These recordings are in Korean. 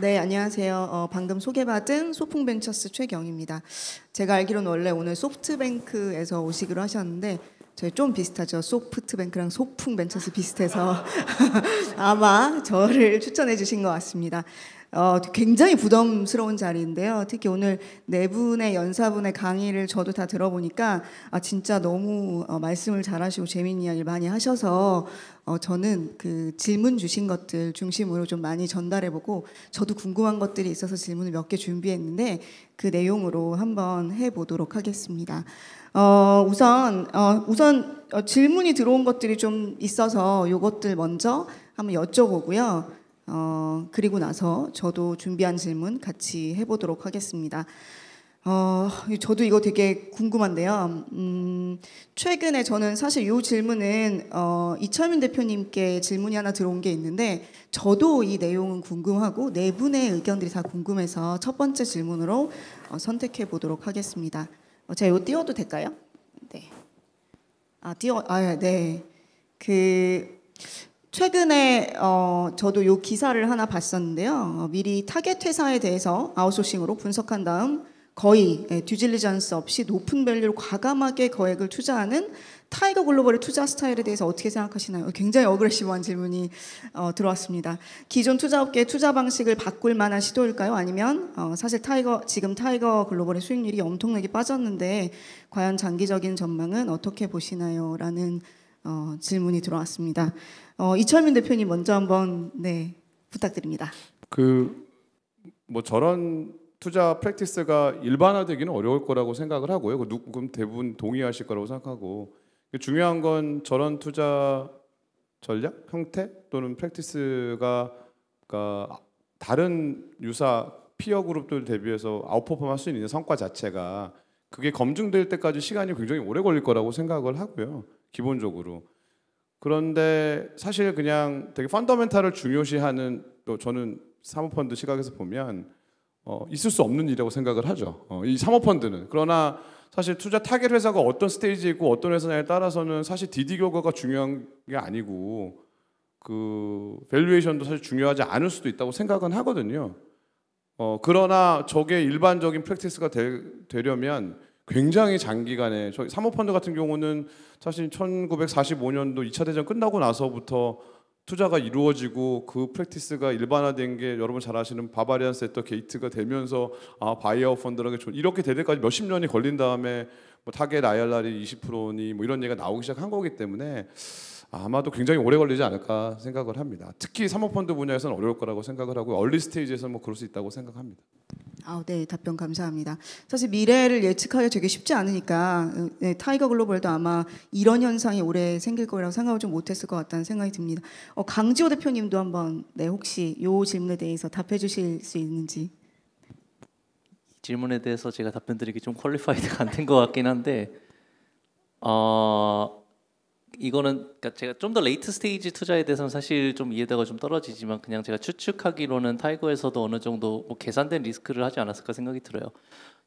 네, 안녕하세요. 어, 방금 소개받은 소풍벤처스 최경입니다. 제가 알기로는 원래 오늘 소프트뱅크에서 오시기로 하셨는데 저희 좀 비슷하죠. 소프트뱅크랑 소풍벤처스 비슷해서 아마 저를 추천해 주신 것 같습니다. 어, 굉장히 부담스러운 자리인데요. 특히 오늘 네 분의 연사분의 강의를 저도 다 들어보니까 아, 진짜 너무 어, 말씀을 잘하시고 재미있는 이야기를 많이 하셔서 어, 저는 그 질문 주신 것들 중심으로 좀 많이 전달해보고 저도 궁금한 것들이 있어서 질문을 몇 개 준비했는데 그 내용으로 한번 해보도록 하겠습니다. 어, 우선 어, 우선 어, 질문이 들어온 것들이 좀 있어서 요것들 먼저 한번 여쭤보고요. 어, 그리고 나서 저도 준비한 질문 같이 해보도록 하겠습니다. 어, 저도 이거 되게 궁금한데요. 음, 최근에 저는 사실 이 질문은 어, 이철민 대표님께 질문이 하나 들어온 게 있는데 저도 이 내용은 궁금하고 네 분의 의견들이 다 궁금해서 첫 번째 질문으로 어, 선택해 보도록 하겠습니다. 어, 제가 이거 띄워도 될까요? 네. 아 띄워, 아 네. 그 최근에 어, 저도 요 기사를 하나 봤었는데요. 어, 미리 타겟 회사에 대해서 아웃소싱으로 분석한 다음 거의 예, 듀질리전스 없이 높은 밸류로 과감하게 거액을 투자하는 타이거 글로벌의 투자 스타일에 대해서 어떻게 생각하시나요? 굉장히 어그레시브한 질문이 어, 들어왔습니다. 기존 투자업계의 투자 방식을 바꿀 만한 시도일까요? 아니면 어, 사실 타이거 지금 타이거 글로벌의 수익률이 엄청나게 빠졌는데 과연 장기적인 전망은 어떻게 보시나요? 라는 어, 질문이 들어왔습니다. 어, 이철민 대표님 먼저 한번 네, 부탁드립니다. 그 뭐 저런 투자 프랙티스가 일반화되기는 어려울 거라고 생각을 하고요. 그럼 대부분 동의하실 거라고 생각하고 그 중요한 건 저런 투자 전략 형태 또는 프랙티스가 그러니까 다른 유사 피어 그룹들 대비해서 아웃퍼폼할 수 있는 성과 자체가 그게 검증될 때까지 시간이 굉장히 오래 걸릴 거라고 생각을 하고요. 기본적으로. 그런데 사실 그냥 되게 펀더멘탈을 중요시하는 또 저는 사모펀드 시각에서 보면 어, 있을 수 없는 일이라고 생각을 하죠. 어, 이 사모펀드는 그러나 사실 투자 타겟 회사가 어떤 스테이지에 있고 어떤 회사냐에 따라서는 사실 DD 결과가 중요한 게 아니고 그 밸류에이션도 사실 중요하지 않을 수도 있다고 생각은 하거든요. 어, 그러나 저게 일반적인 프랙티스가 되, 되려면 굉장히 장기간에 저희 사모펀드 같은 경우는 사실 1945년도 2차 대전 끝나고 나서부터 투자가 이루어지고 그 프랙티스가 일반화된 게 여러분 잘 아시는 바바리안 세터 게이트가 되면서 아 바이어 펀드라는 게 이렇게 대대까지 몇십 년이 걸린 다음에 뭐 타겟 이 r r 이 20%니 뭐 이런 얘기가 나오기 시작한 거기 때문에 아마도 굉장히 오래 걸리지 않을까 생각을 합니다. 특히 사모펀드 분야에서는 어려울 거라고 생각을 하고 얼리 스테이지에서 뭐 그럴 수 있다고 생각합니다. 아, 네, 답변 감사합니다. 사실 미래를 예측하기 되게 쉽지 않으니까 네, 타이거 글로벌도 아마 이런 현상이 올해 생길 거라고 생각을 좀 못했을 것 같다는 생각이 듭니다. 어, 강지호 대표님도 한번 네, 혹시 이 질문에 대해서 답해 주실 수 있는지. 질문에 대해서 제가 답변드리기 좀 퀄리파이드가 안된것 같긴 한데 어, 이거는 그러니까 제가 좀 더 레이트 스테이지 투자에 대해서는 사실 좀 이해도가 좀 떨어지지만 그냥 제가 추측하기로는 타이거에서도 어느 정도 뭐 계산된 리스크를 하지 않았을까 생각이 들어요.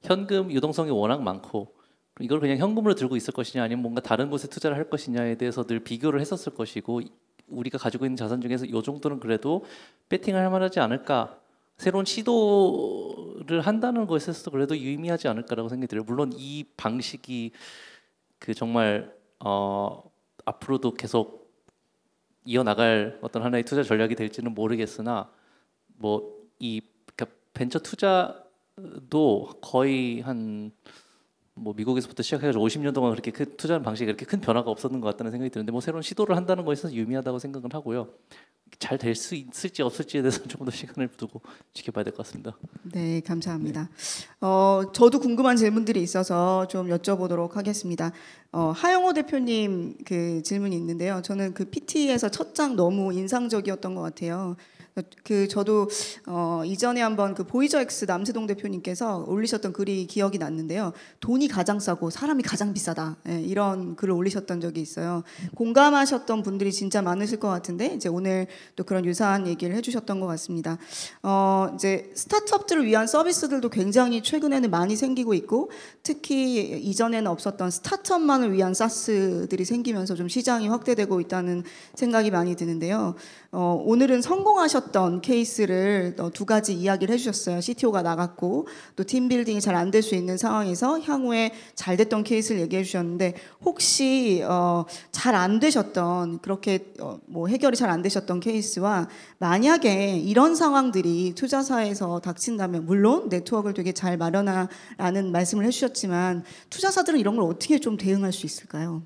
현금 유동성이 워낙 많고 이걸 그냥 현금으로 들고 있을 것이냐 아니면 뭔가 다른 곳에 투자를 할 것이냐에 대해서 늘 비교를 했었을 것이고 우리가 가지고 있는 자산 중에서 이 정도는 그래도 배팅을 할 만하지 않을까 새로운 시도를 한다는 것에서도 그래도 유의미하지 않을까라고 생각이 들어요. 물론 이 방식이 그 정말 어 앞으로도 계속 이어나갈 어떤 하나의 투자 전략이 될지는 모르겠으나 뭐이 그러니까 벤처 투자도 거의 한 뭐 미국에서부터 시작해서 50년 동안 그렇게 큰 투자하는 방식에 그렇게 큰 변화가 없었는 것 같다는 생각이 드는데 뭐 새로운 시도를 한다는 거에 있어서 유미하다고 생각을 하고요. 잘될수 있을지 없을지에 대해서 조금 더 시간을 두고 지켜봐야 될 것 같습니다. 네, 감사합니다. 네. 어, 저도 궁금한 질문들이 있어서 좀 여쭤보도록 하겠습니다. 어, 하영호 대표님 그 질문이 있는데요. 저는 그 PT에서 첫 장 너무 인상적이었던 것 같아요. 그 저도 어, 이전에 한번 그 보이저 X 남세동 대표님께서 올리셨던 글이 기억이 났는데요. 돈이 가장 싸고 사람이 가장 비싸다 예, 이런 글을 올리셨던 적이 있어요. 공감하셨던 분들이 진짜 많으실 것 같은데 이제 오늘 또 그런 유사한 얘기를 해주셨던 것 같습니다. 어, 이제 스타트업들을 위한 서비스들도 굉장히 최근에는 많이 생기고 있고 특히 이전에는 없었던 스타트업만을 위한 사스들이 생기면서 좀 시장이 확대되고 있다는 생각이 많이 드는데요. 어, 오늘은 성공하셨던 케이스를 어, 두 가지 이야기를 해주셨어요. CTO가 나갔고 또 팀빌딩이 잘 안 될 수 있는 상황에서 향후에 잘 됐던 케이스를 얘기해 주셨는데 혹시 어, 잘안 되셨던 그렇게 어, 뭐 해결이 잘 안 되셨던 케이스와 만약에 이런 상황들이 투자사에서 닥친다면 물론 네트워크를 되게 잘 마련하라는 말씀을 해주셨지만 투자사들은 이런 걸 어떻게 좀 대응할 수 있을까요?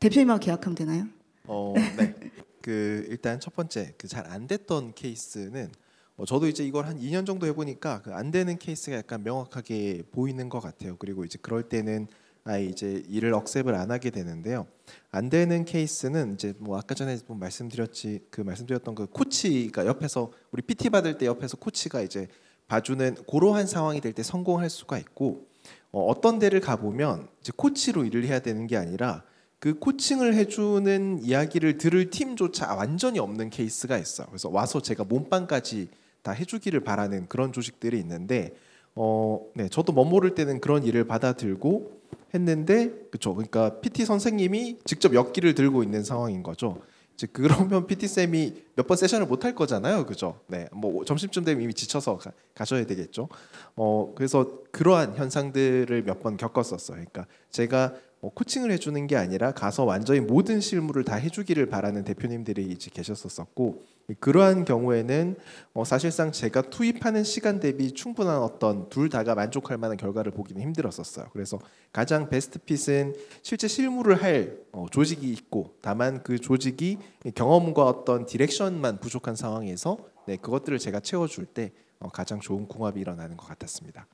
대표님하고 계약하면 되나요? 어, 네. 그 일단 첫 번째 그 잘 안 됐던 케이스는 어 저도 이제 이걸 한 2년 정도 해보니까 그 안 되는 케이스가 약간 명확하게 보이는 것 같아요. 그리고 이제 그럴 때는 아예 이제 일을 억셉을 안 하게 되는데요. 안 되는 케이스는 이제 뭐 아까 전에 뭐 말씀드렸지 그 말씀드렸던 그 코치가 옆에서 우리 PT 받을 때 옆에서 코치가 이제 봐주는 고러한 상황이 될 때 성공할 수가 있고 어, 떤 데를 가보면 이제 코치로 일을 해야 되는 게 아니라 그 코칭을 해주는 이야기를 들을 팀조차 완전히 없는 케이스가 있어요. 그래서 와서 제가 몸빵까지 다 해주기를 바라는 그런 조직들이 있는데, 어, 네, 저도 멋모를 때는 그런 일을 받아들고 했는데, 그쵸. 그러니까 PT 선생님이 직접 역기를 들고 있는 상황인 거죠. 이제 그러면 PT 쌤이 몇 번 세션을 못 할 거잖아요, 그죠? 네, 뭐 점심쯤 되면 이미 지쳐서 가, 셔야 되겠죠. 어, 그래서 그러한 현상들을 몇 번 겪었었어요. 그러니까 제가 뭐 코칭을 해주는 게 아니라 가서 완전히 모든 실무를 다 해주기를 바라는 대표님들이 이제 계셨었었고 그러한 경우에는 어 사실상 제가 투입하는 시간 대비 충분한 어떤 둘 다가 만족할 만한 결과를 보기는 힘들었었어요. 그래서 가장 베스트 핏은 실제 실무를 할어 조직이 있고 다만 그 조직이 경험과 어떤 디렉션만 부족한 상황에서 네, 그것들을 제가 채워줄 때어 가장 좋은 궁합이 일어나는 것 같았습니다.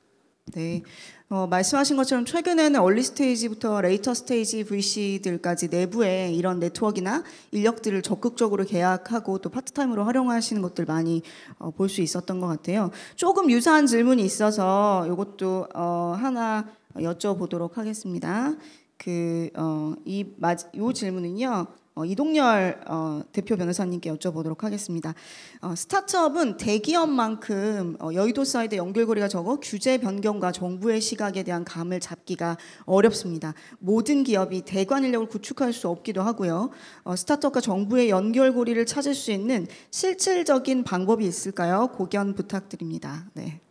네. 어, 말씀하신 것처럼 최근에는 얼리 스테이지부터 레이터 스테이지 VC들까지 내부에 이런 네트워크나 인력들을 적극적으로 계약하고 또 파트타임으로 활용하시는 것들 많이 어, 볼수 있었던 것 같아요. 조금 유사한 질문이 있어서 이것도 어, 하나 여쭤보도록 하겠습니다. 그, 어, 이, 마, 이 질문은요. 어, 이동열 어, 대표 변호사님께 여쭤보도록 하겠습니다. 어, 스타트업은 대기업만큼 어, 여의도 사이드 연결고리가 적어 규제 변경과 정부의 시각에 대한 감을 잡기가 어렵습니다. 모든 기업이 대관 인력을 구축할 수 없기도 하고요. 어, 스타트업과 정부의 연결고리를 찾을 수 있는 실질적인 방법이 있을까요? 고견 부탁드립니다. 네.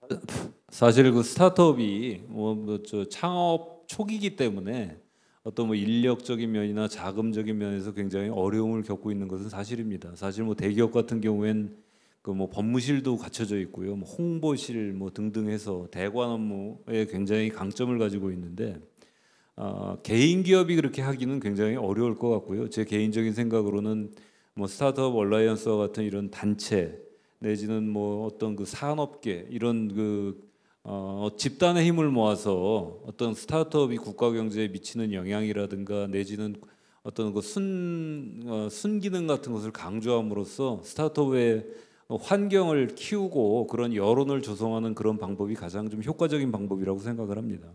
어, 사실 그 스타트업이 뭐저 뭐 창업 초기이기 때문에 어떤 뭐 인력적인 면이나 자금적인 면에서 굉장히 어려움을 겪고 있는 것은 사실입니다. 사실 뭐 대기업 같은 경우엔 그뭐 법무실도 갖춰져 있고요, 뭐 홍보실 뭐 등등 해서 대관 업무에 굉장히 강점을 가지고 있는데 어, 개인 기업이 그렇게 하기는 굉장히 어려울 것 같고요. 제 개인적인 생각으로는 뭐 스타트업 얼라이언스와 같은 이런 단체 내지는 뭐 어떤 그 산업계 이런 그 어, 집단의 힘을 모아서 어떤 스타트업이 국가 경제에 미치는 영향이라든가 내지는 어떤 그 순, 어, 순기능 같은 것을 강조함으로써 스타트업의 환경을 키우고 그런 여론을 조성하는 그런 방법이 가장 좀 효과적인 방법이라고 생각을 합니다.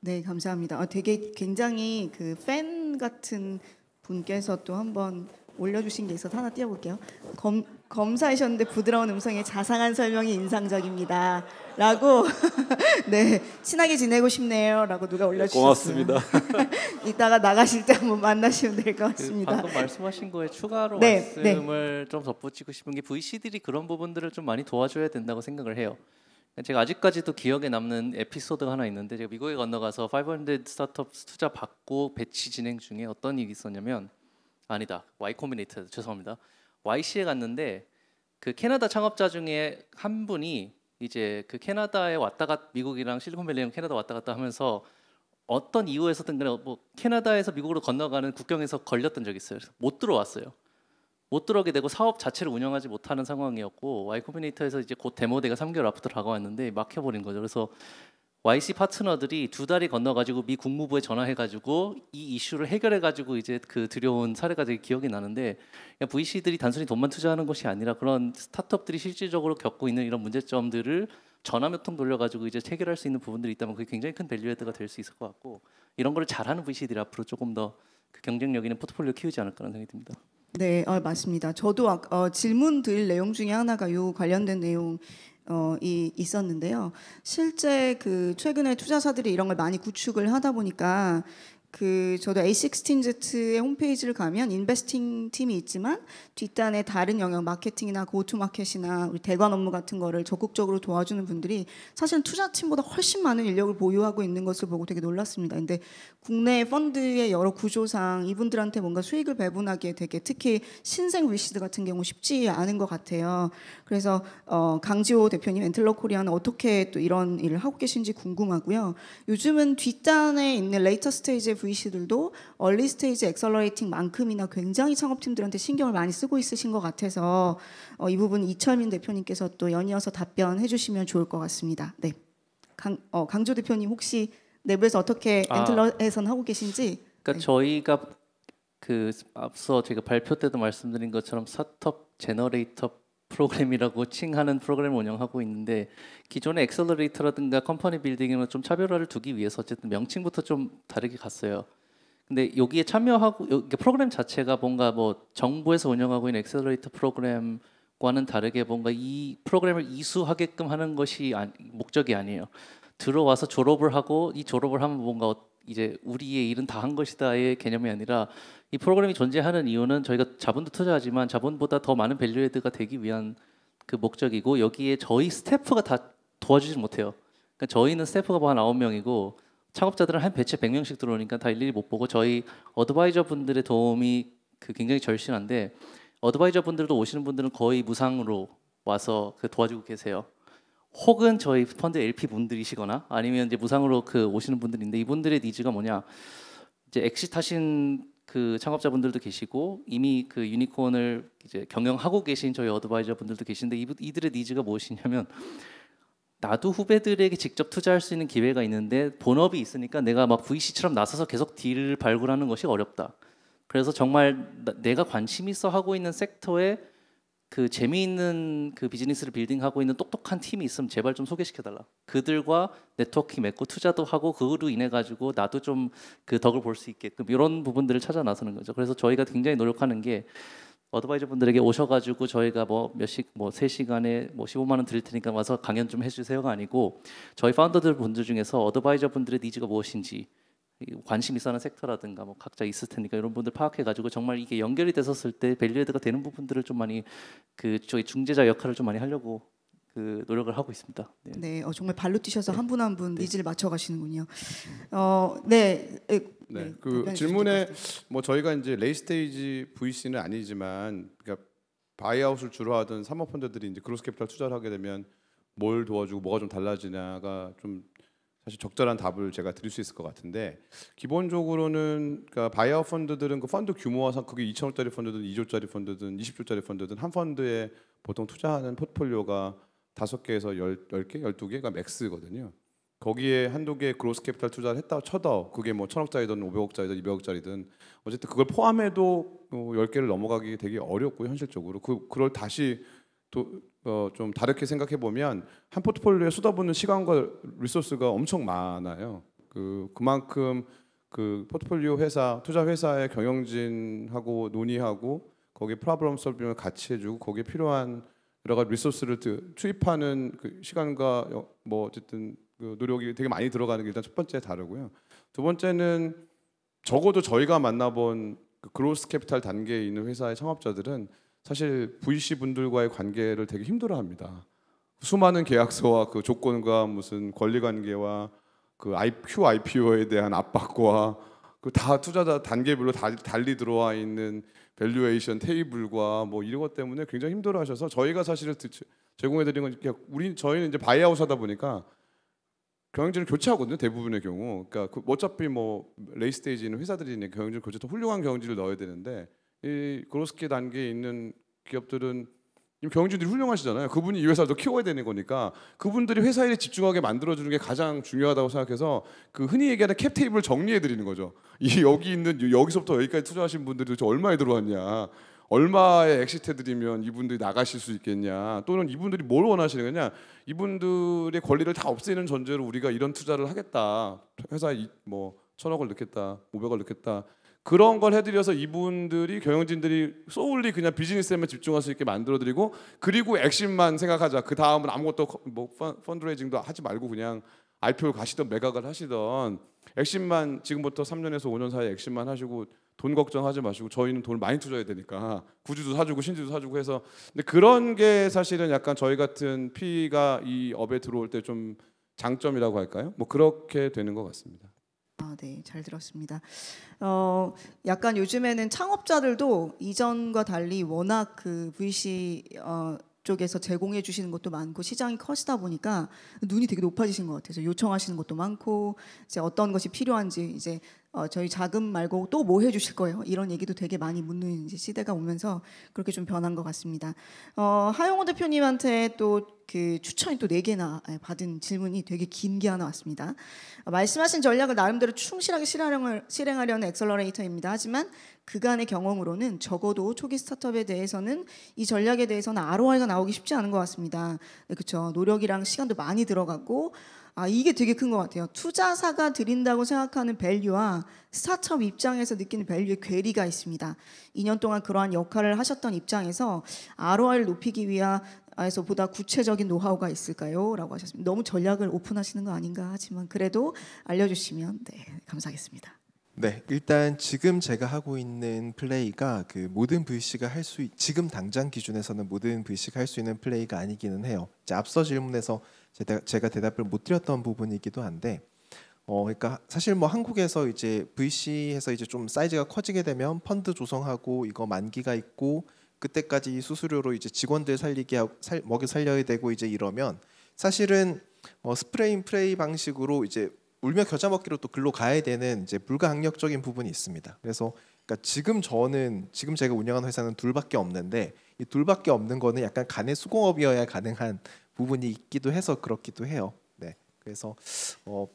네, 감사합니다. 아, 되게 굉장히 그 팬 같은 분께서 또 한번 올려주신 게 있어서 하나 띄워볼게요. 검, 검사이셨는데 부드러운 음성에 자상한 설명이 인상적입니다. 라고 네 친하게 지내고 싶네요. 라고 누가 네, 올려주셨어요. 고맙습니다. 이따가 나가실 때 한번 만나시면 될것 그 같습니다. 그 방금 말씀하신 거에 추가로 네, 네. 말씀을 네. 좀 덧붙이고 싶은 게 VC들이 그런 부분들을 좀 많이 도와줘야 된다고 생각을 해요. 그러니까 제가 아직까지도 기억에 남는 에피소드가 하나 있는데 제가 미국에 건너가서 500 스타트업 투자 받고 배치 진행 중에 어떤 일이 있었냐면 아니다. Y 코미네이터 죄송합니다. YC에 갔는데 그 캐나다 창업자 중에 한 분이 이제 그 캐나다에 왔다 갔다 미국이랑 실리콘밸리랑 캐나다 왔다 갔다 하면서 어떤 이유에서든 그냥 뭐 캐나다에서 미국으로 건너가는 국경에서 걸렸던 적이 있어요. 못 들어왔어요. 못 들어오게 되고 사업 자체를 운영하지 못하는 상황이었고 와이코미네이터에서 이제 곧데모데가 3개월 앞부터 다가왔는데 막혀버린 거죠. 그래서 YC 파트너들이 두 달이 건너가지고 미 국무부에 전화해가지고 이 이슈를 해결해가지고 이제 그 들여온 사례가 되게 기억이 나는데 VC들이 단순히 돈만 투자하는 것이 아니라 그런 스타트업들이 실질적으로 겪고 있는 이런 문제점들을 전화 몇 통 돌려가지고 이제 해결할 수 있는 부분들이 있다면 그게 굉장히 큰 밸류에드가 될 수 있을 것 같고 이런 걸 잘하는 VC들이 앞으로 조금 더 그 경쟁력 있는 포트폴리오 키우지 않을까라는 생각이 듭니다. 네, 어, 맞습니다. 저도 아, 어, 질문 드릴 내용 중에 하나가 요 관련된 내용. 어, 이 있었는데요. 실제 그 최근에 투자사들이 이런 걸 많이 구축을 하다 보니까 그 저도 A16Z의 홈페이지를 가면 인베스팅 팀이 있지만 뒷단에 다른 영역 마케팅이나 고투마켓이나 우리 대관 업무 같은 거를 적극적으로 도와주는 분들이 사실은 투자팀보다 훨씬 많은 인력을 보유하고 있는 것을 보고 되게 놀랐습니다. 근데 국내 펀드의 여러 구조상 이분들한테 뭔가 수익을 배분하기에 되게 특히 신생 위시드 같은 경우 쉽지 않은 것 같아요. 그래서 어, 강지호 대표님 엔틀러 코리아는 어떻게 또 이런 일을 하고 계신지 궁금하고요. 요즘은 뒷단에 있는 레이터 스테이지의 VC들도 얼리 스테이지 엑셀러레이팅만큼이나 굉장히 창업팀들한테 신경을 많이 쓰고 있으신 것 같아서 어, 이 부분 이철민 대표님께서 또 연이어서 답변해 주시면 좋을 것 같습니다. 네. 강, 어, 강조 대표님 혹시 내부에서 어떻게 엔틀러에선 아, 하고 계신지 그러니까 네. 저희가 그 앞서 제가 발표 때도 말씀드린 것처럼 스타트업 제너레이터 프로그램이라고 칭하는 프로그램을 운영하고 있는데 기존의 엑셀러레이터라든가 컴퍼니 빌딩에는 좀 차별화를 두기 위해서 어쨌든 명칭부터 좀 다르게 갔어요. 근데 여기에 참여하고 여기 프로그램 자체가 뭔가 뭐 정부에서 운영하고 있는 엑셀러레이터 프로그램 과는 다르게 뭔가 이 프로그램을 이수하게끔 하는 것이 아니, 목적이 아니에요. 들어와서 졸업을 하고 이 졸업을 하면 뭔가 이제 우리의 일은 다 한 것이다의 개념이 아니라 이 프로그램이 존재하는 이유는 저희가 자본도 투자하지만 자본보다 더 많은 밸류에드가 되기 위한 그 목적이고 여기에 저희 스태프가 다 도와주지 못해요. 그러니까 저희는 스태프가 뭐한 아홉 명이고 창업자들은 한 배치 백명씩 들어오니까 다 일일이 못 보고 저희 어드바이저 분들의 도움이 그 굉장히 절실한데 어드바이저 분들도 오시는 분들은 거의 무상으로 와서 그 도와주고 계세요. 혹은 저희 펀드 LP 분들이시거나 아니면 이제 무상으로 그 오시는 분들인데 이분들의 니즈가 뭐냐 이제 엑시타신 그 창업자분들도 계시고 이미 그 유니콘을 이제 경영하고 계신 저희 어드바이저 분들도 계신데 이들의 니즈가 무엇이냐면 나도 후배들에게 직접 투자할 수 있는 기회가 있는데 본업이 있으니까 내가 막 VC처럼 나서서 계속 딜을 발굴하는 것이 어렵다. 그래서 정말 나, 내가 관심 있어 하고 있는 섹터에 그 재미있는 그 비즈니스를 빌딩하고 있는 똑똑한 팀이 있으면 제발 좀 소개시켜달라. 그들과 네트워킹 맺고 투자도 하고 그거로 인해 가지고 나도 좀 그 덕을 볼 수 있게끔 이런 부분들을 찾아 나서는 거죠. 그래서 저희가 굉장히 노력하는 게 어드바이저 분들에게 오셔가지고 저희가 뭐몇시 뭐세 시간에 뭐 15만 원 드릴 테니까 와서 강연 좀 해주세요가 아니고 저희 파운더들 분들 중에서 어드바이저 분들의 니즈가 무엇인지 관심 있어 하는 섹터라든가 뭐 각자 있을 테니까 이런 분들 파악해 가지고 정말 이게 연결이 됐었을 때 밸류에드가 되는 부분들을 좀 많이 그 저희 중재자 역할을 좀 많이 하려고 그 노력을 하고 있습니다. 네, 네 어, 정말 발로 뛰셔서 네. 한분 한분 한분 네. 니즈를 맞춰 가시는군요. 음. 어, 네. 네, 네그 질문에 뭐 저희가 이제 레이스테이지 VC는 아니지만 그러니까 바이아웃을 주로 하던 사모펀드들이 이제 그로스캐피탈 투자를 하게 되면 뭘 도와주고 뭐가 좀 달라지냐가 좀 사실 적절한 답을 제가 드릴 수 있을 것 같은데 기본적으로는 그러니까 바이어 펀드들은 그 펀드 규모와상 크게 2천억짜리 펀드든 2조짜리 펀드든 20조짜리 펀드든 한 펀드에 보통 투자하는 포트폴리오가 다섯 개에서 열 개, 열두 개가 맥스거든요. 거기에 한두 개의 그로스 캐피탈 투자를 했다고 쳐도 그게 뭐 천억짜리든 오백억짜리든 이백억짜리든 어쨌든 그걸 포함해도 뭐 열개를 넘어가기 되게 어렵고 현실적으로 그 그걸 다시 또 어, 좀 다르게 생각해 보면 한 포트폴리오에 쏟아붓는 시간과 리소스가 엄청 많아요. 그 그만큼 그 포트폴리오 회사, 투자 회사의 경영진하고 논의하고 거기에 프라블럼 서빙을 같이 해주고 거기에 필요한 여러 가지 리소스를 투입하는 그 시간과 뭐 어쨌든 그 노력이 되게 많이 들어가는 게 일단 첫 번째 다르고요. 두 번째는 적어도 저희가 만나본 그 그로스 캐피탈 단계에 있는 회사의 창업자들은 사실 VC 분들과의 관계를 되게 힘들어합니다. 수많은 계약서와 그 조건과 무슨 권리관계와 그 IQ, IPO에 대한 압박과 그 다 투자자 단계별로 다, 달리 들어와 있는 밸류에이션 테이블과 뭐 이런 것 때문에 굉장히 힘들어하셔서 저희가 사실 제공해드리는 건 우리 저희는 이제 바이아웃하다 보니까 경영진을 교체하거든요 대부분의 경우 그러니까 그 어차피 뭐 레이스테이지는 회사들이 경영진 교체 훌륭한 경영진을 넣어야 되는데 이 고로스키 단계에 있는 기업들은 경영진들이 훌륭하시잖아요. 그분이 이 회사를 더 키워야 되는 거니까 그분들이 회사 일에 집중하게 만들어주는 게 가장 중요하다고 생각해서 그 흔히 얘기하는 캡테이블 정리해 드리는 거죠. 이 여기 있는 여기서부터 여기까지 투자하신 분들이 도대체 얼마에 들어왔냐, 얼마에 엑시트 드리면 이분들이 나가실 수 있겠냐, 또는 이분들이 뭘 원하시는 거냐, 이분들의 권리를 다 없애는 전제로 우리가 이런 투자를 하겠다, 회사 에뭐 천억을 넣겠다, 오백억을 넣겠다 그런 걸 해드려서 이분들이 경영진들이 소울리 그냥 비즈니스에만 집중할 수 있게 만들어드리고 그리고 액션만 생각하자. 그 다음은 아무것도 뭐 펀드레이징도 하지 말고 그냥 IPO 가시던 매각을 하시던 액션만 지금부터 3년에서 5년 사이 액션만 하시고 돈 걱정하지 마시고 저희는 돈을 많이 투자해야 되니까 구주도 사주고 신주도 사주고 해서 근데 그런 게 사실은 약간 저희 같은 피가 이 업에 들어올 때 좀 장점이라고 할까요? 뭐 그렇게 되는 것 같습니다. 아, 네, 잘 들었습니다. 어, 약간 요즘에는 창업자들도 이전과 달리 워낙 그 VC 어, 쪽에서 제공해 주시는 것도 많고 시장이 커지다 보니까 눈이 되게 높아지신 것 같아서 요청하시는 것도 많고 이제 어떤 것이 필요한지 이제 어, 저희 자금 말고 또 뭐 해주실 거예요? 이런 얘기도 되게 많이 묻는 이제 시대가 오면서 그렇게 좀 변한 것 같습니다. 어, 하영호 대표님한테 또그 추천이 또 네 개나 예, 받은 질문이 되게 긴 게 하나 왔습니다. 어, 말씀하신 전략을 나름대로 충실하게 실행을, 실행하려는 엑셀러레이터입니다. 하지만 그간의 경험으로는 적어도 초기 스타트업에 대해서는 이 전략에 대해서는 ROI가 나오기 쉽지 않은 것 같습니다. 네, 그렇죠. 노력이랑 시간도 많이 들어가고 아, 이게 되게 큰 것 같아요. 투자사가 드린다고 생각하는 밸류와 스타트업 입장에서 느끼는 밸류의 괴리가 있습니다. 2년 동안 그러한 역할을 하셨던 입장에서 ROI를 높이기 위해서 보다 구체적인 노하우가 있을까요? 라고 하셨습니다. 너무 전략을 오픈하시는 거 아닌가 하지만 그래도 알려주시면 네, 감사하겠습니다. 네, 일단 지금 제가 하고 있는 플레이가 그 모든 VC가 할 수 지금 당장 기준에서는 모든 VC가 할 수 있는 플레이가 아니기는 해요. 앞서 질문에서 제가 대답을 못 드렸던 부분이기도 한데 어 그러니까 사실 뭐 한국에서 이제 VC에서 이제 좀 사이즈가 커지게 되면 펀드 조성하고 이거 만기가 있고 그때까지 수수료로 이제 직원들 살리게 하고 살, 먹여 살려야 되고 이제 이러면 사실은 어 뭐 스프레인 프레이 방식으로 이제 울며 겨자 먹기로 또 글로 가야 되는 이제 불가항력적인 부분이 있습니다. 그래서 그러니까 지금 저는 지금 제가 운영하는 회사는 둘밖에 없는데 이 둘밖에 없는 거는 약간 간의 수공업이어야 가능한 부분이 있기도 해서 그렇기도 해요. 네. 그래서 어그 뭐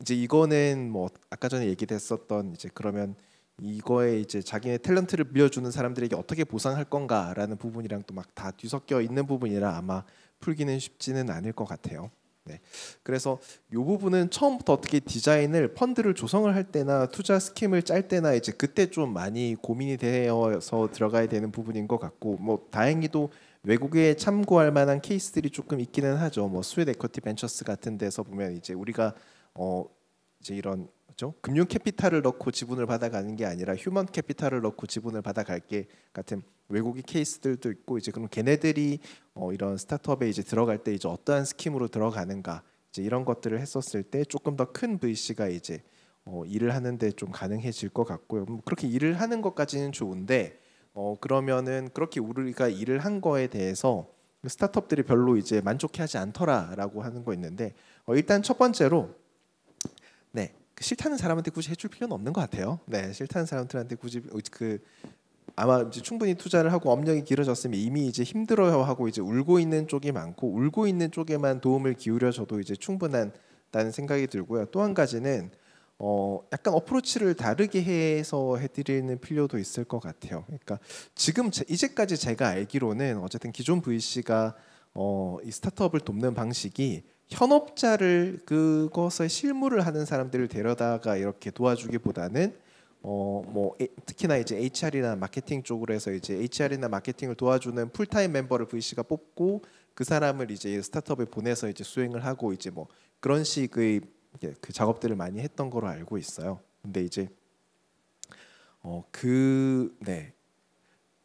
이제 이거는 뭐 아까 전에 얘기됐었던 이제 그러면 이거에 이제 자기네 탤런트를 빌려주는 사람들에게 어떻게 보상할 건가라는 부분이랑 또 막 다 뒤섞여 있는 부분이라 아마 풀기는 쉽지는 않을 것 같아요. 네. 그래서 이 부분은 처음부터 어떻게 디자인을 펀드를 조성을 할 때나 투자 스킴을 짤 때나 이제 그때 좀 많이 고민이 되어서 들어가야 되는 부분인 것 같고 뭐 다행히도 외국에 참고할 만한 케이스들이 조금 있기는 하죠. 뭐스웨덴 에쿼티 벤처스 같은 데서 보면 이제 우리가 어 이제 이런 그죠? 금융 캐피탈을 넣고 지분을 받아가는 게 아니라 휴먼 캐피탈을 넣고 지분을 받아갈 게 같은 외국의 케이스들도 있고 이제 그럼 걔네들이 어 이런 스타트업에 이제 들어갈 때 이제 어떠한 스킴으로 들어가는가 이제 이런 것들을 했었을 때 조금 더 큰 VC가 이제 어 일을 하는데 좀 가능해질 것 같고요. 뭐 그렇게 일을 하는 것까지는 좋은데 어 그러면은 그렇게 우리가 일을 한 거에 대해서 스타트업들이 별로 이제 만족해하지 않더라라고 하는 거 있는데 어 일단 첫 번째로 네 그 싫다는 사람한테 굳이 해줄 필요는 없는 것 같아요. 네 싫다는 사람들한테 굳이 어, 그 아마 이제 충분히 투자를 하고 업력이 길어졌으면 이미 이제 힘들어하고 이제 울고 있는 쪽이 많고 울고 있는 쪽에만 도움을 기울여줘도 이제 충분한다는 생각이 들고요. 또 한 가지는 어, 약간 어프로치를 다르게 해서 해드리는 필요도 있을 것 같아요. 그러니까 지금 제, 이제까지 제가 알기로는 어쨌든 기존 VC가 어, 이 스타트업을 돕는 방식이 현업자를 그것에 실무를 하는 사람들을 데려다가 이렇게 도와주기보다는 어 뭐 특히나 이제 HR이나 마케팅 쪽으로 해서 이제 HR이나 마케팅을 도와주는 풀타임 멤버를 VC가 뽑고 그 사람을 이제 스타트업에 보내서 이제 수행을 하고 이제 뭐 그런 식의 예, 그 작업들을 많이 했던 거로 알고 있어요. 근데 이제 어, 그 네.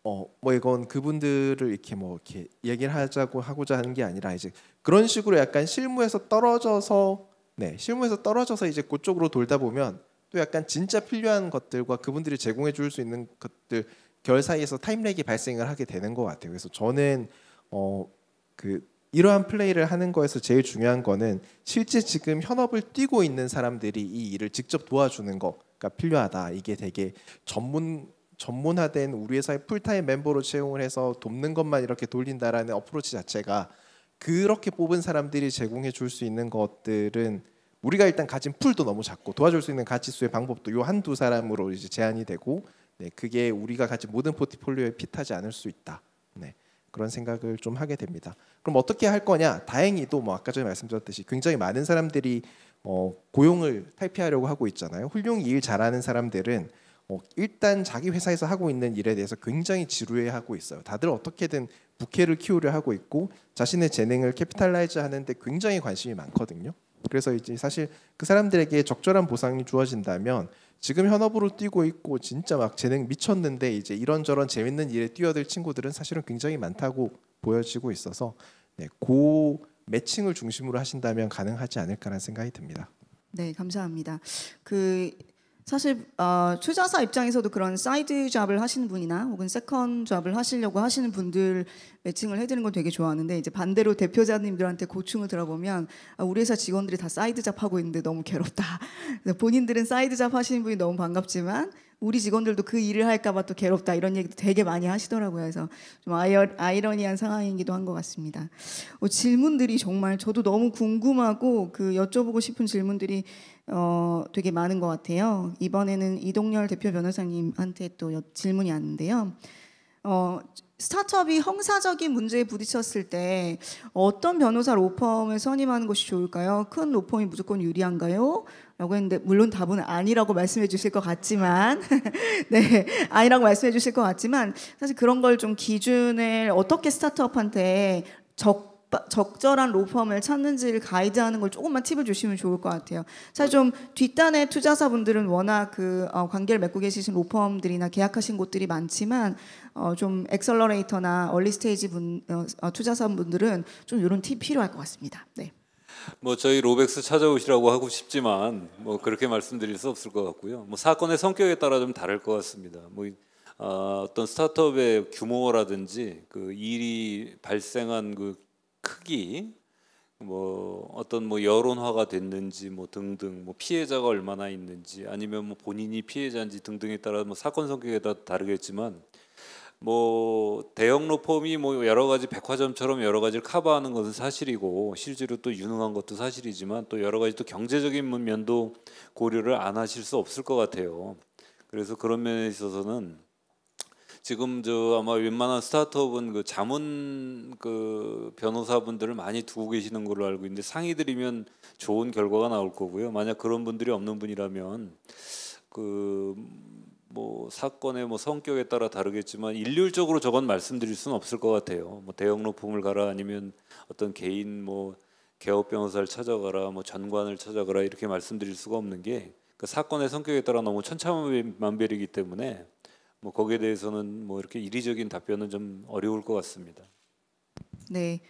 어, 뭐 이건 그분들을 이렇게 뭐 이렇게 얘기를 하자고 하고자 하는 게 아니라 이제 그런 식으로 약간 실무에서 떨어져서 네, 실무에서 떨어져서 이제 그쪽으로 돌다 보면 또 약간 진짜 필요한 것들과 그분들이 제공해 줄 수 있는 것들 결 사이에서 타임렉이 발생을 하게 되는 것 같아요. 그래서 저는 어, 그 이러한 플레이를 하는 거에서 제일 중요한 거는 실제 지금 현업을 뛰고 있는 사람들이 이 일을 직접 도와주는 거가 필요하다. 이게 되게 전문 전문화된 우리 회사의 풀타임 멤버로 채용을 해서 돕는 것만 이렇게 돌린다라는 어프로치 자체가 그렇게 뽑은 사람들이 제공해 줄 수 있는 것들은 우리가 일단 가진 풀도 너무 작고 도와줄 수 있는 가치수의 방법도 요 한두 사람으로 이제 제한이 되고 네, 그게 우리가 가진 모든 포트폴리오에 핏하지 않을 수 있다. 그런 생각을 좀 하게 됩니다. 그럼 어떻게 할 거냐? 다행히도 뭐 아까 전에 말씀드렸듯이 굉장히 많은 사람들이 어, 고용을 탈피하려고 하고 있잖아요. 훌륭히 일 잘하는 사람들은 어, 일단 자기 회사에서 하고 있는 일에 대해서 굉장히 지루해하고 있어요. 다들 어떻게든 부캐를 키우려 하고 있고 자신의 재능을 캐피탈라이즈 하는데 굉장히 관심이 많거든요. 그래서 이제 사실 그 사람들에게 적절한 보상이 주어진다면 지금 현업으로 뛰고 있고 진짜 막 재능 미쳤는데 이제 이런저런 재밌는 일에 뛰어들 친구들은 사실은 굉장히 많다고 보여지고 있어서 네, 고 매칭을 중심으로 하신다면 가능하지 않을까라는 생각이 듭니다. 네, 감사합니다. 그 사실 어, 투자사 입장에서도 그런 사이드 잡을 하시는 분이나 혹은 세컨 잡을 하시려고 하시는 분들 매칭을 해드리는 건 되게 좋아하는데 이제 반대로 대표자님들한테 고충을 들어보면 아, 우리 회사 직원들이 다 사이드 잡 하고 있는데 너무 괴롭다. 본인들은 사이드 잡 하시는 분이 너무 반갑지만 우리 직원들도 그 일을 할까봐 또 괴롭다 이런 얘기도 되게 많이 하시더라고요. 그래서 좀 아이어, 아이러니한 상황이기도 한 것 같습니다. 어, 질문들이 정말 저도 너무 궁금하고 그 여쭤보고 싶은 질문들이 어, 되게 많은 것 같아요. 이번에는 이동열 대표 변호사님한테 또 여, 질문이 왔는데요. 어, 스타트업이 형사적인 문제에 부딪혔을 때 어떤 변호사 로펌을 선임하는 것이 좋을까요? 큰 로펌이 무조건 유리한가요? 라고 했는데 물론 답은 아니라고 말씀해 주실 것 같지만 네 아니라고 말씀해 주실 것 같지만 사실 그런 걸 좀 기준을 어떻게 스타트업한테 적 적절한 로펌을 찾는지를 가이드하는 걸 조금만 팁을 주시면 좋을 것 같아요. 사실 좀 뒷단의 투자사분들은 워낙 그 어, 관계를 맺고 계신 로펌들이나 계약하신 곳들이 많지만 어, 좀 엑셀러레이터나 얼리 스테이지 분, 어, 어 투자사분들은 좀 이런 팁 필요할 것 같습니다. 네. 뭐 저희 로백스 찾아오시라고 하고 싶지만 뭐 그렇게 말씀드릴 수 없을 것 같고요. 뭐 사건의 성격에 따라 좀 다를 것 같습니다. 뭐 어, 어떤 스타트업의 규모라든지 그 일이 발생한 그 크기 뭐 어떤 뭐 여론화가 됐는지 뭐 등등 뭐 피해자가 얼마나 있는지 아니면 뭐 본인이 피해자인지 등등에 따라 뭐 사건 성격에 따라 다르겠지만 뭐 대형 로펌이 뭐 여러 가지 백화점처럼 여러 가지를 커버하는 것은 사실이고 실제로 또 유능한 것도 사실이지만 또 여러 가지 또 경제적인 면도 고려를 안 하실 수 없을 것 같아요. 그래서 그런 면에 있어서는 지금 저 아마 웬만한 스타트업은 그 자문 그 변호사분들을 많이 두고 계시는 걸로 알고 있는데 상의드리면 좋은 결과가 나올 거고요. 만약 그런 분들이 없는 분이라면 그뭐 사건의 뭐 성격에 따라 다르겠지만 일률적으로 저건 말씀드릴 수는 없을 것 같아요. 뭐 대형 로펌을 가라 아니면 어떤 개인 뭐 개업 변호사를 찾아가라 뭐 전관을 찾아가라 이렇게 말씀드릴 수가 없는 게그 그러니까 사건의 성격에 따라 너무 천차만별이기 때문에 뭐 거기에 대해서는 뭐 이렇게 이리적인 답변은 좀 어려울 것 같습니다. 네,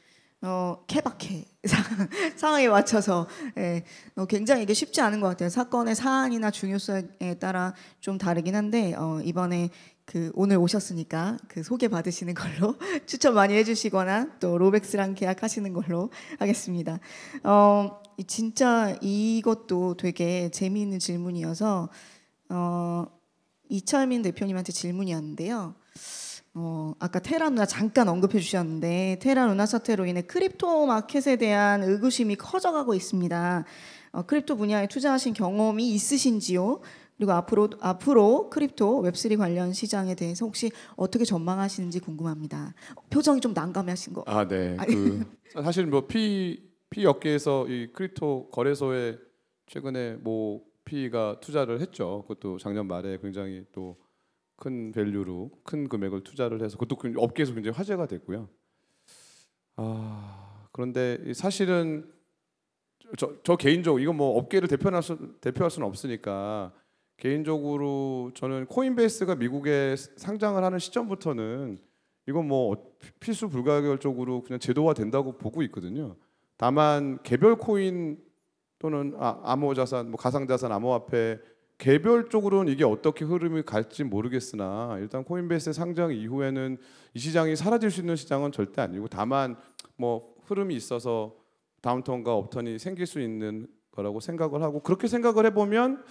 어, 케바케 상황에 맞춰서 예, 어, 굉장히 이게 쉽지 않은 것 같아요. 사건의 사안이나 중요성에 따라 좀 다르긴 한데 어, 이번에 그 오늘 오셨으니까 그 소개 받으시는 걸로 추천 많이 해주시거나 또 로백스랑 계약하시는 걸로 하겠습니다. 어, 진짜 이것도 되게 재미있는 질문이어서 어, 이철민 대표님한테 질문이 왔는데요. 어, 아까 테라 누나 잠깐 언급해 주셨는데 테라 누나 사태로 인해 크립토 마켓에 대한 의구심이 커져가고 있습니다. 어, 크립토 분야에 투자하신 경험이 있으신지요? 그리고 앞으로 앞으로 크립토 웹3 관련 시장에 대해서 혹시 어떻게 전망하시는지 궁금합니다. 표정이 좀 난감해하신 거. 아 네. 아, 예. 그 사실 뭐피 P 업계에서 이 크립토 거래소에 최근에 뭐 P가 투자를 했죠. 그것도 작년 말에 굉장히 또큰 밸류로 큰 금액을 투자를 해서 그것도 그 업계에서 굉장히 화제가 됐고요. 아 그런데 사실은 저, 저 개인적으로 이건 뭐 업계를 대표할 수 대표할 수는 없으니까 개인적으로 저는 코인베이스가 미국에 상장을 하는 시점부터는 이건 뭐 어, 필수 불가결적으로 그냥 제도화 된다고 보고 있거든요. 다만 개별 코인 또는 아, 암호자산, 뭐 가상자산, 암호화폐 개별적으로는 이게 어떻게 흐름이 갈지 모르겠으나 일단 코인베이스 상장 이후에는 이 시장이 사라질 수 있는 시장은 절대 아니고 다만 뭐 흐름이 있어서 다운턴과 업턴이 생길 수 있는 거라고 생각을 하고 그렇게 생각을 해보면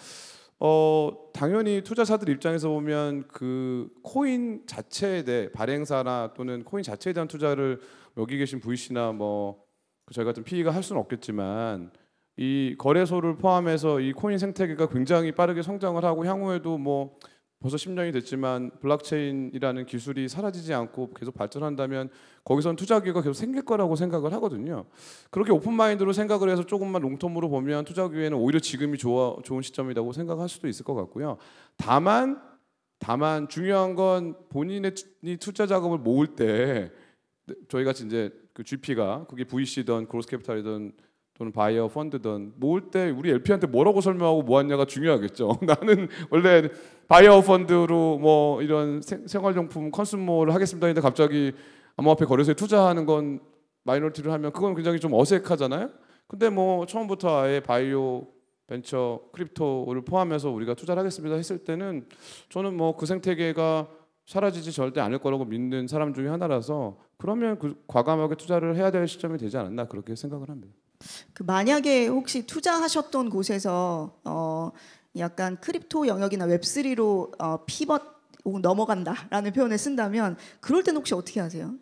어 당연히 투자사들 입장에서 보면 그 코인 자체에 대해 발행사나 또는 코인 자체에 대한 투자를 여기 계신 VC나 뭐 저희 같은 PE가 할 수는 없겠지만 이 거래소를 포함해서 이 코인 생태계가 굉장히 빠르게 성장을 하고 향후에도 뭐 벌써 10년이 됐지만 블록체인이라는 기술이 사라지지 않고 계속 발전한다면 거기선 투자 기회가 계속 생길 거라고 생각을 하거든요. 그렇게 오픈 마인드로 생각을 해서 조금만 롱텀으로 보면 투자 기회는 오히려 지금이 좋아, 좋은 시점이라고 생각할 수도 있을 것 같고요. 다만 다만 중요한 건 본인의 투자 자금을 모을 때 저희 같이 이제 그 GP가 그게 VC든 그로스 캐피탈이든 또는 바이어 펀드든 모을 때 우리 LP한테 뭐라고 설명하고 뭐하냐가 중요하겠죠. 나는 원래 바이어 펀드로 뭐 이런 생, 활용품 컨슈머를 하겠습니다 했데 갑자기 암호화폐 거래소에 투자하는 건마이너티를 하면 그건 굉장히 좀 어색하잖아요. 근데 뭐 처음부터 아예 바이오 벤처 크립토를 포함해서 우리가 투자를 하겠습니다 했을 때는 저는 뭐 그 생태계가 사라지지 절대 않을 거라고 믿는 사람 중에 하나라서 그러면 그 과감하게 투자를 해야 될 시점이 되지 않았나 그렇게 생각을 합니다. 그 만약에 혹시 투자하셨던 곳에서 어 약간 크립토 영역이나 웹3로 어 피벗 넘어간다라는 표현을 쓴다면 그럴 땐 혹시 어떻게 하세요?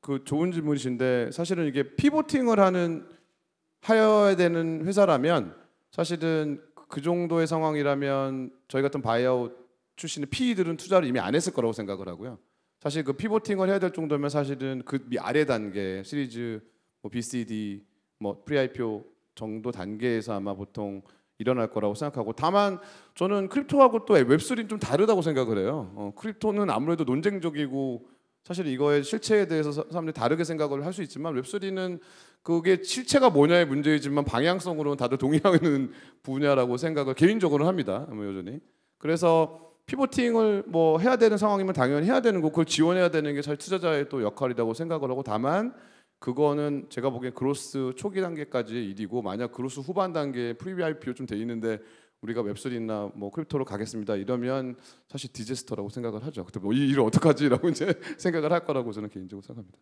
그 좋은 질문이신데 사실은 이게 피보팅을 하는 하여야 되는 회사라면 사실은 그 정도의 상황이라면 저희 같은 바이아웃 출신의 PE들은 투자를 이미 안 했을 거라고 생각을 하고요. 사실 그 피보팅을 해야 될 정도면 사실은 그 아래 단계 시리즈 뭐 BCD 뭐프리아이표 정도 단계에서 아마 보통 일어날 거라고 생각하고 다만 저는 크립토하고 또 웹3는 좀 다르다고 생각을 해요. 어, 크립토는 아무래도 논쟁적이고 사실 이거의 실체에 대해서 사람들이 다르게 생각을 할 수 있지만 웹3는 그게 실체가 뭐냐의 문제이지만 방향성으로는 다들 동의하는 분야라고 생각을 개인적으로 합니다. 여전히. 그래서 피보팅을 뭐 해야 되는 상황이면 당연히 해야 되는 거 그걸 지원해야 되는 게잘 투자자의 또 역할이라고 생각을 하고 다만 그거는 제가 보기엔 그로스 초기 단계까지의 일이고 만약 그로스 후반 단계에 프리비 IPO 좀돼 있는데 우리가 웹3나 뭐 크립토로 가겠습니다 이러면 사실 디제스터라고 생각을 하죠. 그때 뭐이 일을 어떡하지라고 이제 생각을 할 거라고 저는 개인적으로 생각합니다.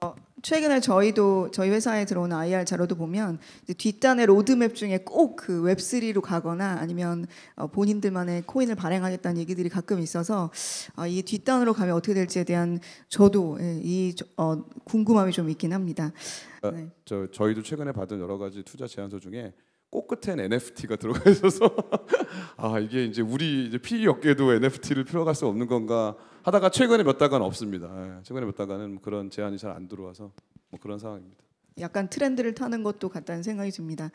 어, 최근에 저희도 저희 회사에 들어온 IR 자료도 보면 뒷단의 로드맵 중에 꼭 그 웹3로 가거나 아니면 어, 본인들만의 코인을 발행하겠다는 얘기들이 가끔 있어서 어, 이 뒷단으로 가면 어떻게 될지에 대한 저도 예, 이 궁금함이 좀 있긴 합니다. 아, 네. 저 저희도 최근에 받은 여러 가지 투자 제안서 중에 꼭 끝엔 NFT가 들어가 있어서 아 이게 이제 우리 이제 p e 업계도 NFT를 필요할 수 없는 건가? 하다가 최근에 몇 달간 없습니다. 예, 최근에 몇 달간은 그런 제안이 잘 안 들어와서 뭐 그런 상황입니다. 약간 트렌드를 타는 것도 같다는 생각이 듭니다.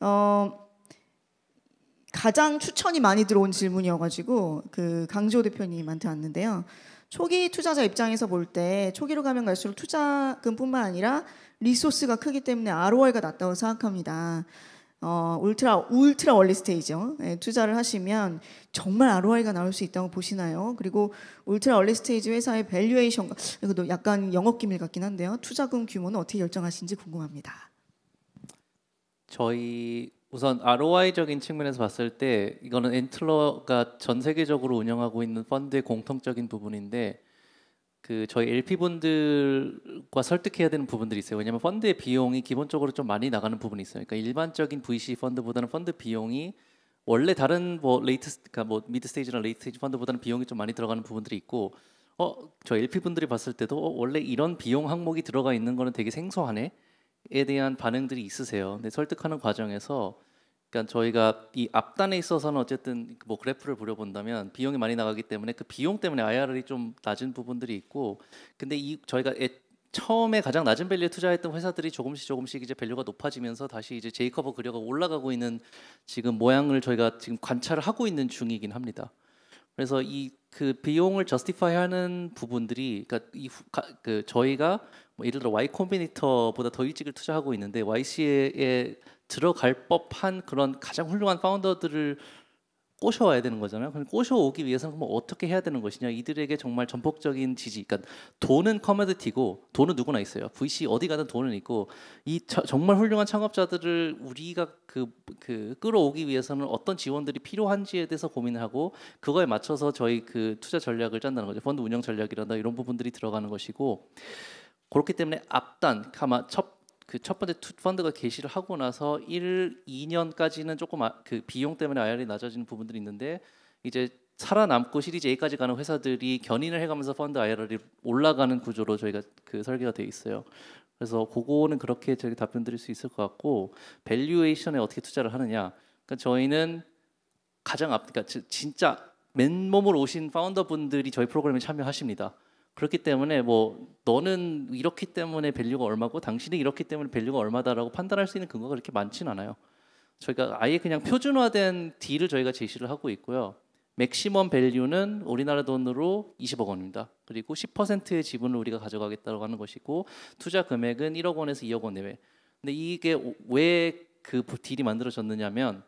어, 가장 추천이 많이 들어온 질문이어가지고 그 강지호 대표님한테 왔는데요. 초기 투자자 입장에서 볼 때 초기로 가면 갈수록 투자금뿐만 아니라 리소스가 크기 때문에 ROI가 낮다고 생각합니다. 어, 울트라 울트라 원리 스테이죠. 예, 투자를 하시면 정말 ROI가 나올 수 있다고 보시나요? 그리고 울트라 원리 스테이지 회사의 밸류에이션 이것도 약간 영업 기밀 같긴 한데요. 투자금 규모는 어떻게 결정하시지 궁금합니다. 저희 우선 ROI적인 측면에서 봤을 때 이거는 엔틀러가 전 세계적으로 운영하고 있는 펀드의 공통적인 부분인데 그 저희 LP 분들과 설득해야 되는 부분들이 있어요. 왜냐하면 펀드의 비용이 기본적으로 좀 많이 나가는 부분이 있어요. 그러니까 일반적인 VC 펀드보다는 펀드 비용이 원래 다른 뭐 레이트 그러니까 뭐 미드 스테이지나 레이트 스테이지 펀드보다는 비용이 좀 많이 들어가는 부분들이 있고 어저 LP 분들이 봤을 때도 어, 원래 이런 비용 항목이 들어가 있는 거는 되게 생소하네에 대한 반응들이 있으세요. 근데 설득하는 과정에서 그러니까 저희가 이 앞단에 있어서는 어쨌든 뭐 그래프를 보려본다면 비용이 많이 나가기 때문에 그 비용 때문에 IRR이 좀 낮은 부분들이 있고 근데 이 저희가 애, 처음에 가장 낮은 밸류에 투자했던 회사들이 조금씩 조금씩 이제 밸류가 높아지면서 다시 이제 제이커버 그려가 올라가고 있는 지금 모양을 저희가 지금 관찰을 하고 있는 중이긴 합니다. 그래서 이 그 비용을 저스티파이하는 부분들이 그러니까 이 그 저희가 뭐 예를 들어 Y 콤비네이터보다 더 일찍을 투자하고 있는데 YC의 들어갈 법한 그런 가장 훌륭한 파운더들을 꼬셔와야 되는 거잖아요. 그럼 꼬셔오기 위해서는 그럼 어떻게 해야 되는 것이냐? 이들에게 정말 전폭적인 지지. 그러니까 돈은 커머디티고 돈은 누구나 있어요. VC 어디 가든 돈은 있고 이 저, 정말 훌륭한 창업자들을 우리가 그, 그 끌어오기 위해서는 어떤 지원들이 필요한지에 대해서 고민하고 그거에 맞춰서 저희 그 투자 전략을 짠다는 거죠. 펀드 운영 전략이라든가 이런 부분들이 들어가는 것이고 그렇기 때문에 앞단, 가마 첫 그첫 번째 투 펀드가 개시를 하고 나서 1, 2년까지는 조금 아, 그 비용 때문에 IR이 낮아지는 부분들이 있는데 이제 살아남고 시리즈 A까지 가는 회사들이 견인을 해가면서 펀드 IRR이 올라가는 구조로 저희가 그 설계가 되어 있어요. 그래서 그거는 그렇게 저희 답변드릴 수 있을 것 같고 밸류에이션에 어떻게 투자를 하느냐. 그러니까 저희는 가장 앞, 그러니까 진짜 맨몸으로 오신 파운더 분들이 저희 프로그램에 참여하십니다. 그렇기 때문에 뭐 너는 이렇기 때문에 밸류가 얼마고 당신이 이렇기 때문에 밸류가 얼마다라고 판단할 수 있는 근거가 그렇게 많진 않아요. 저희가 아예 그냥 표준화된 딜을 저희가 제시를 하고 있고요. 맥시멈 밸류는 우리나라 돈으로 20억 원입니다. 그리고 10%의 지분을 우리가 가져가겠다고 하는 것이고 투자 금액은 1억 원에서 2억 원 내외. 근데 이게 왜 그 딜이 만들어졌느냐면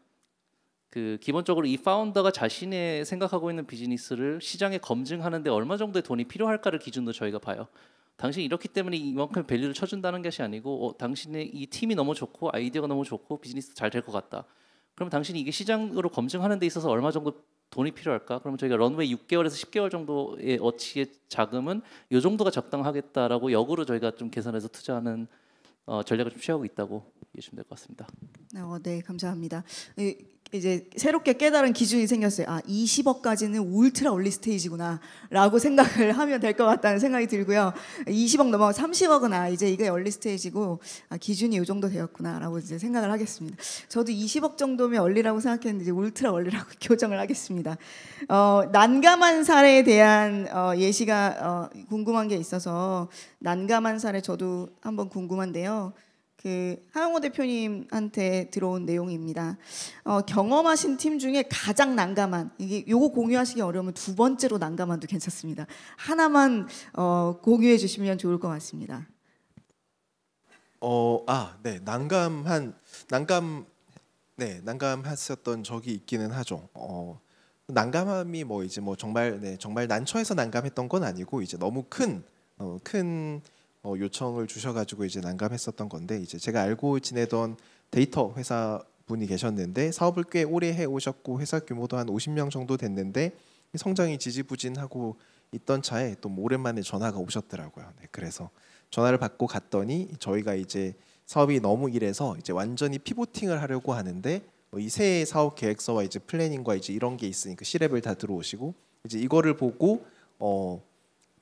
그 기본적으로 이 파운더가 자신의 생각하고 있는 비즈니스를 시장에 검증하는데 얼마 정도의 돈이 필요할까를 기준으로 저희가 봐요. 당신이 이렇기 때문에 이만큼 밸류를 쳐준다는 것이 아니고 어, 당신의 이 팀이 너무 좋고 아이디어가 너무 좋고 비즈니스 잘 될 것 같다. 그럼 당신이 이게 시장으로 검증하는 데 있어서 얼마 정도 돈이 필요할까? 그러면 저희가 런웨이 6개월에서 10개월 정도의 어치의 자금은 이 정도가 적당하겠다라고 역으로 저희가 좀 계산해서 투자하는 어, 전략을 좀 취하고 있다고 이해하시면 될 것 같습니다. 어, 네, 감사합니다. 이제 새롭게 깨달은 기준이 생겼어요. 아, 20억까지는 울트라 올리 스테이지구나라고 생각을 하면 될 것 같다는 생각이 들고요. 20억 넘어 30억은 아 이제 이게 얼리 스테이지고 아, 기준이 이 정도 되었구나라고 이제 생각을 하겠습니다. 저도 20억 정도면 얼리라고 생각했는데 이제 울트라 얼리라고 교정을 하겠습니다. 어, 난감한 사례에 대한 어, 예시가 어, 궁금한 게 있어서 난감한 사례 저도 한번 궁금한데요. 그 하영호 대표님한테 들어온 내용입니다. 어, 경험하신 팀 중에 가장 난감한 이게 요거 공유하시기 어려우면 두 번째로 난감한도 괜찮습니다. 하나만 어, 공유해 주시면 좋을 것 같습니다. 어, 아, 네. 난감한 난감 네, 난감했었던 적이 있기는 하죠. 어, 난감함이 뭐 이제 뭐 정말 네, 정말 난처해서 난감했던 건 아니고 이제 너무 큰큰 어, 큰 어, 요청을 주셔가지고 이제 난감했었던 건데 이제 제가 알고 지내던 데이터 회사 분이 계셨는데 사업을 꽤 오래 해 오셨고 회사 규모도 한 50명 정도 됐는데 성장이 지지부진하고 있던 차에 또 뭐 오랜만에 전화가 오셨더라고요. 네, 그래서 전화를 받고 갔더니 저희가 이제 사업이 너무 이래서 이제 완전히 피보팅을 하려고 하는데 뭐 이새해 사업 계획서와 이제 플래닝과 이제 이런 게 있으니까 시랩을 다 들어오시고 이제 이거를 보고 어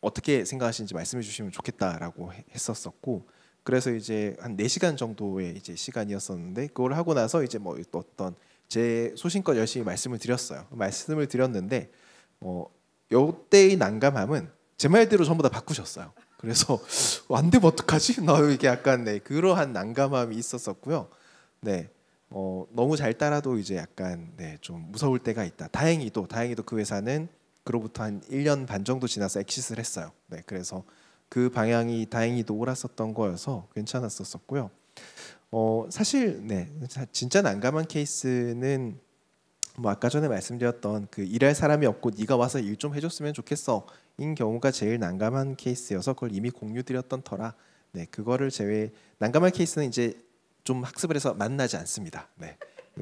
어떻게 생각하시는지 말씀해 주시면 좋겠다라고 했었었고 그래서 이제 한 4시간 정도의 이제 시간이었었는데 그걸 하고 나서 이제 뭐 어떤 제 소신껏 열심히 말씀을 드렸어요. 말씀을 드렸는데 뭐 요때의 난감함은 제 말대로 전부 다 바꾸셨어요. 그래서 안 되면 어떡하지? 나 이게 약간 네, 그러한 난감함이 있었었고요. 네. 어, 너무 잘 따라도 이제 약간 네, 좀 무서울 때가 있다. 다행히도 다행히도 그 회사는 그로부터 한 1년 반 정도 지나서 엑시스를 했어요. 네, 그래서 그 방향이 다행히도 옳았었던 거여서 괜찮았었고요. 어, 사실 네, 진짜 난감한 케이스는 뭐 아까 전에 말씀드렸던 그 일할 사람이 없고 네가 와서 일 좀 해줬으면 좋겠어 인 경우가 제일 난감한 케이스여서 그걸 이미 공유드렸던 터라 네 그거를 제외 난감한 케이스는 이제 좀 학습을 해서 만나지 않습니다. 네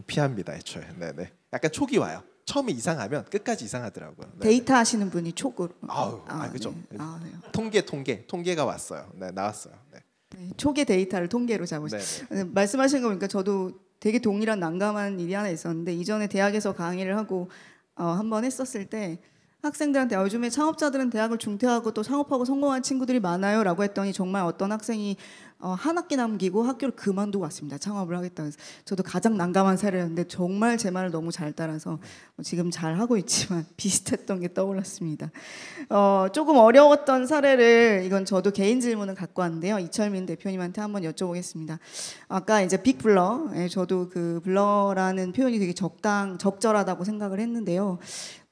피합니다 애초에 네네 네. 약간 초기 와요. 처음에 이상하면 끝까지 이상하더라고요. 네. 데이터 하시는 분이 초급. 아우, 아, 아 그죠. 네. 아, 네. 통계, 통계, 통계가 왔어요. 네, 나왔어요. 네. 초계 네, 데이터를 통계로 잡으시. 네, 네. 말씀하신 거 보니까 저도 되게 동일한 난감한 일이 하나 있었는데 이전에 대학에서 강의를 하고 어, 한번 했었을 때 학생들한테 아, 요즘에 창업자들은 대학을 중퇴하고 또 창업하고 성공한 친구들이 많아요라고 했더니 정말 어떤 학생이 어, 한 학기 남기고 학교를 그만두고 왔습니다. 창업을 하겠다 해서 저도 가장 난감한 사례였는데 정말 제 말을 너무 잘 따라서 뭐 지금 잘 하고 있지만 비슷했던 게 떠올랐습니다. 어, 조금 어려웠던 사례를 이건 저도 개인 질문을 갖고 왔는데요. 이철민 대표님한테 한번 여쭤보겠습니다. 아까 이제 빅 블러, 예, 저도 그 블러라는 표현이 되게 적당 적절하다고 생각을 했는데요.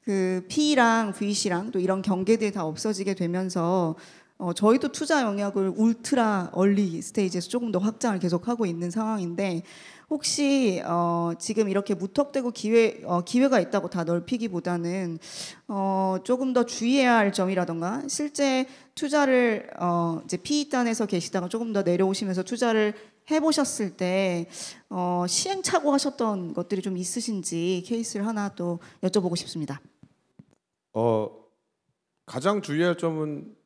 그 P랑 VC랑 또 이런 경계들이 다 없어지게 되면서 어, 저희도 투자 영역을 울트라 얼리 스테이지에서 조금 더 확장을 계속하고 있는 상황인데 혹시 어, 지금 이렇게 무턱대고 기회, 어, 기회가 있다고 다 넓히기보다는 어, 조금 더 주의해야 할 점이라던가 실제 투자를 어, 이제 p 단에서 계시다가 조금 더 내려오시면서 투자를 해보셨을 때 어, 시행착오 하셨던 것들이 좀 있으신지 케이스를 하나 또 여쭤보고 싶습니다. 어, 가장 주의할 점은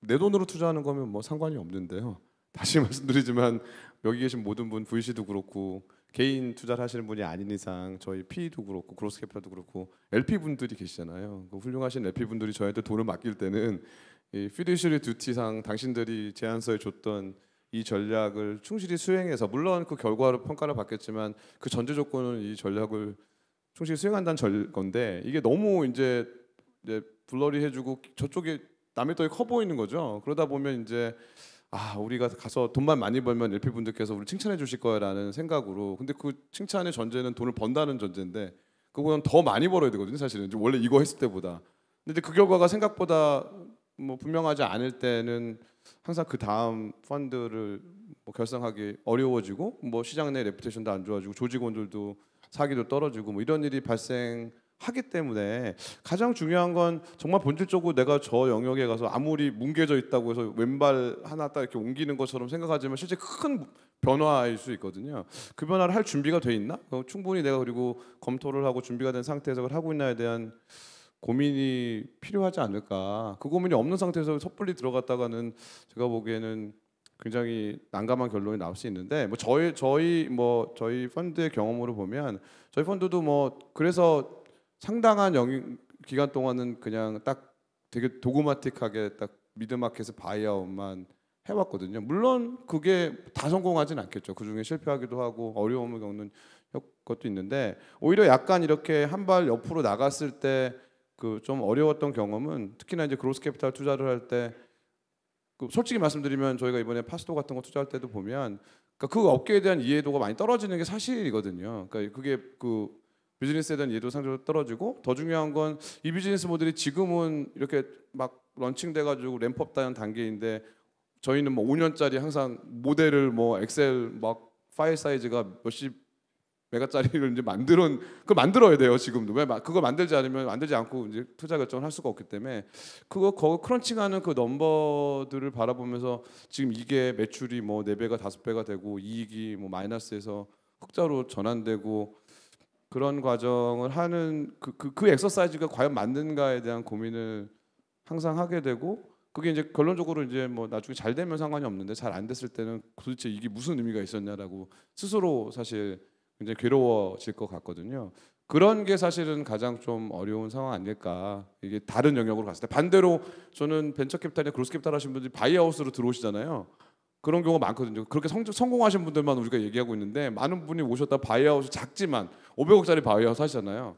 내 돈으로 투자하는 거면 뭐 상관이 없는데요. 다시 말씀드리지만 여기 계신 모든 분 VC도 그렇고 개인 투자를 하시는 분이 아닌 이상 저희 PE도 그렇고 그로스캐피탈도 그렇고 LP 분들이 계시잖아요. 그 훌륭하신 LP 분들이 저희한테 돈을 맡길 때는 이 피디셔리 듀티상 당신들이 제안서에 줬던 이 전략을 충실히 수행해서 물론 그 결과로 평가를 받겠지만 그 전제 조건은 이 전략을 충실히 수행한다는 절 건데 이게 너무 이제, 이제 블러리 해주고 저쪽에 남의 돈이 커 보이는 거죠. 그러다 보면 이제 아 우리가 가서 돈만 많이 벌면 LP 분들께서 우리 칭찬해 주실 거야라는 생각으로 근데 그 칭찬의 전제는 돈을 번다는 전제인데 그거는 더 많이 벌어야 되거든요 사실은 원래 이거 했을 때보다 근데 그 결과가 생각보다 뭐 분명하지 않을 때는 항상 그 다음 펀드를 뭐 결성하기 어려워지고 뭐 시장 내 레퓨테이션도 안 좋아지고 조직원들도 사기도 떨어지고 뭐 이런 일이 발생 하기 때문에 가장 중요한 건 정말 본질적으로 내가 저 영역에 가서 아무리 뭉개져 있다고 해서 왼발 하나 딱 이렇게 옮기는 것처럼 생각하지만 실제 큰 변화일 수 있거든요. 그 변화를 할 준비가 돼 있나? 충분히 내가 그리고 검토를 하고 준비가 된 상태에서 그걸 하고 있나에 대한 고민이 필요하지 않을까. 그 고민이 없는 상태에서 섣불리 들어갔다가는 제가 보기에는 굉장히 난감한 결론이 나올 수 있는데 뭐 저희 저희 뭐 저희 펀드의 경험으로 보면 저희 펀드도 뭐 그래서 상당한 영유 기간 동안은 그냥 딱 되게 도그마틱하게 딱미드마켓에서 바이아웃만 해왔거든요. 물론 그게 다 성공하진 않겠죠. 그 중에 실패하기도 하고 어려움을 겪는 것도 있는데 오히려 약간 이렇게 한 발 옆으로 나갔을 때 그 좀 어려웠던 경험은 특히나 이제 그로스 캐피탈 투자를 할 때 그 솔직히 말씀드리면 저희가 이번에 파스토 같은 거 투자할 때도 보면 그니까그 업계에 대한 이해도가 많이 떨어지는 게 사실이거든요. 그러니까 그게 그 비즈니스에 대한 이해도 상대적으로 떨어지고 더 중요한 건 이 비즈니스 모델이 지금은 이렇게 막 런칭돼 가지고 램프업 단는 단계인데 저희는 뭐 5년짜리 항상 모델을 뭐 엑셀 막 파일 사이즈가 몇십 메가짜리를 이제 만들어 그 만들어야 돼요 지금도 왜 그거 만들지 않으면 만들지 않고 이제 투자 결정을 할 수가 없기 때문에 그거 거 크런칭하는 그 넘버들을 바라보면서 지금 이게 매출이 뭐 네 배가 다섯 배가 되고 이익이 뭐 마이너스에서 흑자로 전환되고 그런 과정을 하는 그, 그, 그 엑서사이즈가 과연 맞는가에 대한 고민을 항상 하게 되고 그게 이제 결론적으로 이제 뭐 나중에 잘 되면 상관이 없는데 잘 안 됐을 때는 도대체 이게 무슨 의미가 있었냐라고 스스로 사실 굉장히 괴로워질 것 같거든요. 그런 게 사실은 가장 좀 어려운 상황 아닐까 이게 다른 영역으로 갔을 때 반대로 저는 벤처 캐피탈이나 그로스 캐피탈 하신 분들이 바이아웃으로 들어오시잖아요. 그런 경우가 많거든요. 그렇게 성, 성공하신 분들만 우리가 얘기하고 있는데 많은 분이 오셨다 바이아웃이 작지만 500억짜리 바이아웃 하시잖아요.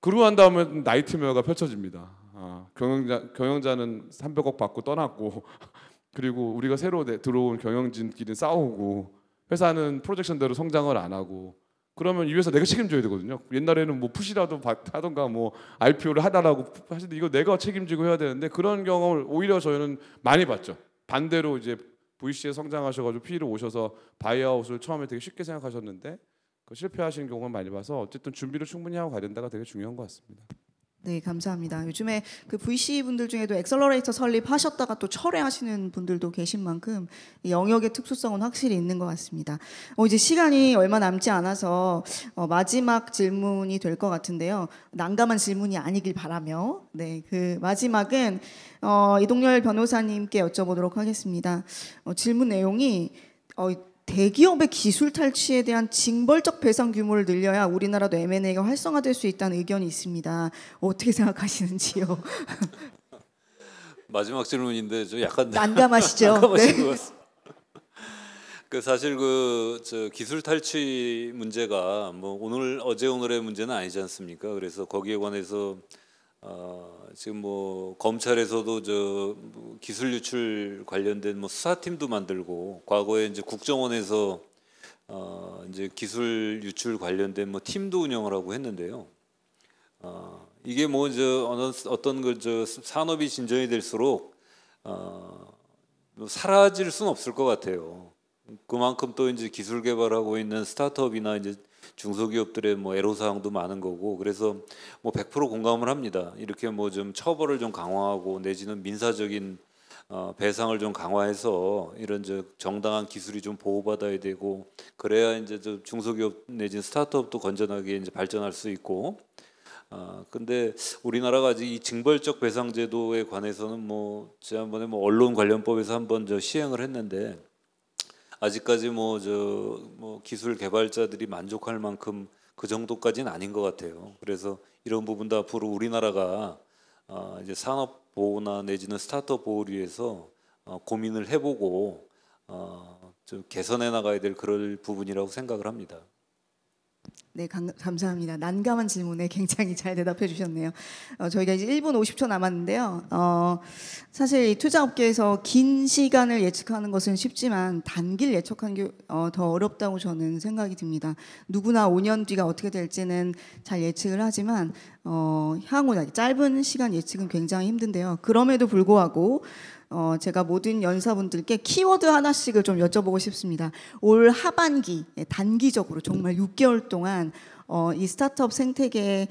그러한 다음에 나이트메어가 펼쳐집니다. 아, 경영자 경영자는 300억 받고 떠났고 그리고 우리가 새로 내, 들어온 경영진끼리 싸우고 회사는 프로젝션대로 성장을 안 하고 그러면 이 회사 내가 책임져야 되거든요. 옛날에는 뭐 푸시라도 하던가 뭐 IPO를 하다라고 하시는데 이거 내가 책임지고 해야 되는데 그런 경험을 오히려 저희는 많이 봤죠. 반대로 이제 VC에 성장하셔가지고 PE로 오셔서 바이아웃을 처음에 되게 쉽게 생각하셨는데 그 실패하시는 경우가 많이 봐서 어쨌든 준비를 충분히 하고 가야 된다가 되게 중요한 것 같습니다. 네, 감사합니다. 요즘에 그 VC 분들 중에도 엑셀러레이터 설립하셨다가 또 철회하시는 분들도 계신 만큼 영역의 특수성은 확실히 있는 것 같습니다. 어, 이제 시간이 얼마 남지 않아서 어, 마지막 질문이 될 것 같은데요. 난감한 질문이 아니길 바라며, 네, 그 마지막은 어, 이동열 변호사님께 여쭤보도록 하겠습니다. 어, 질문 내용이 어, 대기업의 기술 탈취에 대한 징벌적 배상 규모를 늘려야 우리나라도 M&A가 활성화될 수 있다는 의견이 있습니다. 어떻게 생각하시는지요? 마지막 질문인데 좀 약간 난감하시죠? 네. 그 사실 그저 기술 탈취 문제가 뭐 오늘 어제 오늘의 문제는 아니지 않습니까? 그래서 거기에 관해서 어, 지금 뭐 검찰에서도 저 뭐 기술 유출 관련된 뭐 수사팀도 만들고 과거에 이제 국정원에서 어, 이제 기술 유출 관련된 뭐 팀도 운영을 하고 했는데요. 어, 이게 뭐저 어떤 어떤 그 그저 산업이 진전이 될수록 어, 뭐 사라질 수는 없을 것 같아요. 그만큼 또 이제 기술 개발하고 있는 스타트업이나 이제 중소기업들의 뭐 애로사항도 많은 거고 그래서 뭐 100% 공감을 합니다. 이렇게 뭐 좀 처벌을 좀 강화하고 내지는 민사적인 어, 배상을 좀 강화해서 이런 저 정당한 기술이 좀 보호받아야 되고 그래야 이제 저 중소기업 내지 스타트업도 건전하게 이제 발전할 수 있고 아 근데 우리나라가 아직 이 징벌적 배상 제도에 관해서는 뭐 지난번에 뭐 언론 관련법에서 한번 저 시행을 했는데 아직까지 뭐저뭐 뭐 기술 개발자들이 만족할 만큼 그 정도까지는 아닌 것 같아요. 그래서 이런 부분도 앞으로 우리나라가 어 이제 산업 보호나 내지는 스타트업 보호를 위해서 어 고민을 해보고 어좀 개선해 나가야 될 그럴 부분이라고 생각을 합니다. 네, 감사합니다. 난감한 질문에 굉장히 잘 대답해 주셨네요. 어, 저희가 이제 1분 50초 남았는데요. 어, 사실 투자업계에서 긴 시간을 예측하는 것은 쉽지만 단기를 예측하는 게더 어, 어렵다고 저는 생각이 듭니다. 누구나 5년 뒤가 어떻게 될지는 잘 예측을 하지만 어, 향후 짧은 시간 예측은 굉장히 힘든데요. 그럼에도 불구하고 어, 제가 모든 연사분들께 키워드 하나씩을 좀 여쭤보고 싶습니다. 올 하반기 예, 단기적으로 정말 6개월 동안 어, 이 스타트업 생태계에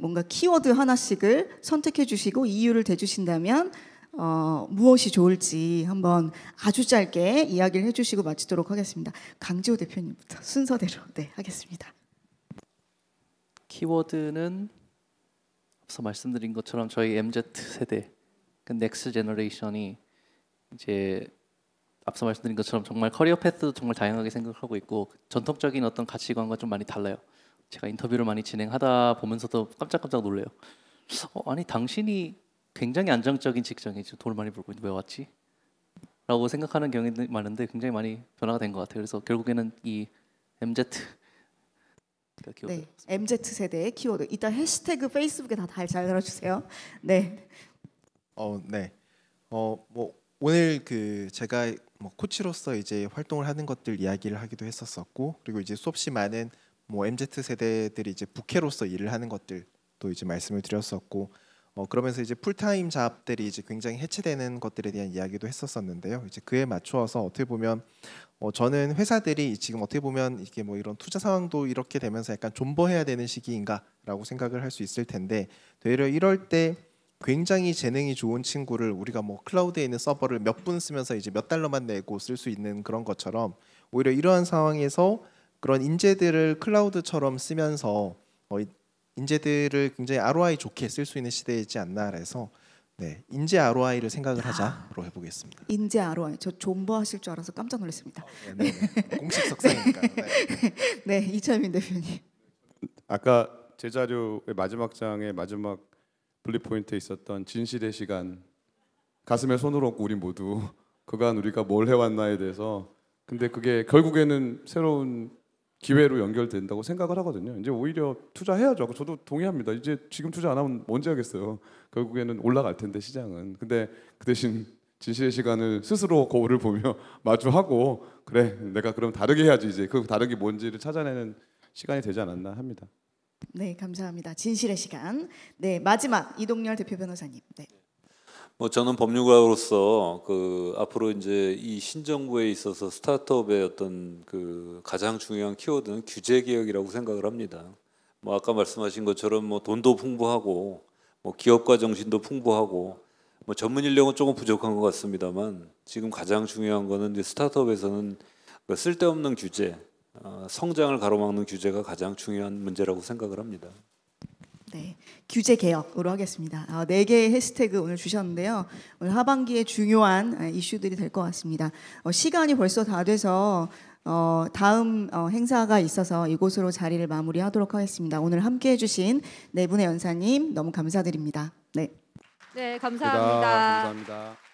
뭔가 키워드 하나씩을 선택해 주시고 이유를 대주신다면 어, 무엇이 좋을지 한번 아주 짧게 이야기를 해주시고 마치도록 하겠습니다. 강지호 대표님부터 순서대로 네 하겠습니다. 키워드는 앞서 말씀드린 것처럼 저희 MZ 세대 그넥스 제너레이션이 이제 앞서 말씀드린 것처럼 정말 커리어 패스도 정말 다양하게 생각하고 있고 전통적인 어떤 가치관과 좀 많이 달라요. 제가 인터뷰를 많이 진행하다 보면서도 깜짝깜짝 놀래요. 어, 아니 당신이 굉장히 안정적인 직장에 돈 많이 벌고 왜 왔지? 라고 생각하는 경우가 많은데 굉장히 많이 변화가 된 것 같아요. 그래서 결국에는 이 MZ 네, MZ 세대의 키워드. 이따 해시태그 페이스북에 다잘 달아주세요. 네, 어, 네. 어, 뭐 오늘 그 제가 뭐 코치로서 이제 활동을 하는 것들 이야기를 하기도 했었었고 그리고 이제 수없이 많은 뭐 MZ 세대들이 이제 부캐로서 일을 하는 것들도 이제 말씀을 드렸었고 어, 그러면서 이제 풀타임 잡들이 이제 굉장히 해체되는 것들에 대한 이야기도 했었었는데요. 이제 그에 맞추어서 어떻게 보면 어, 저는 회사들이 지금 어떻게 보면 이게 뭐 이런 투자 상황도 이렇게 되면서 약간 존버해야 되는 시기인가라고 생각을 할 수 있을 텐데 되려 이럴 때 굉장히 재능이 좋은 친구를 우리가 뭐 클라우드에 있는 서버를 몇 분 쓰면서 이제 몇 달러만 내고 쓸 수 있는 그런 것처럼 오히려 이러한 상황에서 그런 인재들을 클라우드처럼 쓰면서 어, 인재들을 굉장히 ROI 좋게 쓸 수 있는 시대이지 않나 그래서 네, 인재 ROI를 생각을 하자로 해보겠습니다. 인재 ROI 저 존버하실 줄 알아서 깜짝 놀랐습니다. 어, 네, 네, 네. 공식 석사니까. 네. 네, 이철민 대표님. 아까 제 자료의 마지막 장의 마지막 플립포인트에 있었던 진실의 시간 가슴에 손을 얹고 우리 모두 그간 우리가 뭘 해왔나에 대해서 근데 그게 결국에는 새로운 기회로 연결된다고 생각을 하거든요. 이제 오히려 투자해야죠. 저도 동의합니다. 이제 지금 투자 안 하면 언제 하겠어요. 결국에는 올라갈 텐데 시장은. 근데 그 대신 진실의 시간을 스스로 거울을 보며 마주하고 그래 내가 그럼 다르게 해야지 이제 그 다르게 뭔지를 찾아내는 시간이 되지 않았나 합니다. 네, 감사합니다. 진실의 시간. 네, 마지막 이동열 대표 변호사님. 네. 뭐 저는 법률가로서 그 앞으로 이제 이 신정부에 있어서 스타트업의 어떤 그 가장 중요한 키워드는 규제 개혁이라고 생각을 합니다. 뭐 아까 말씀하신 것처럼 뭐 돈도 풍부하고 뭐 기업가 정신도 풍부하고 뭐 전문 인력은 조금 부족한 것 같습니다만 지금 가장 중요한 거는 이제 스타트업에서는 그 쓸데없는 규제 어, 성장을 가로막는 규제가 가장 중요한 문제라고 생각을 합니다. 네, 규제 개혁으로 하겠습니다. 아, 네 개의 해시태그 오늘 주셨는데요. 오늘 하반기에 중요한 아, 이슈들이 될 것 같습니다. 어, 시간이 벌써 다 돼서 어, 다음 행사가 있어서 이곳으로 자리를 마무리하도록 하겠습니다. 오늘 함께해 주신 네 분의 연사님 너무 감사드립니다. 네. 네, 감사합니다. 감사합니다.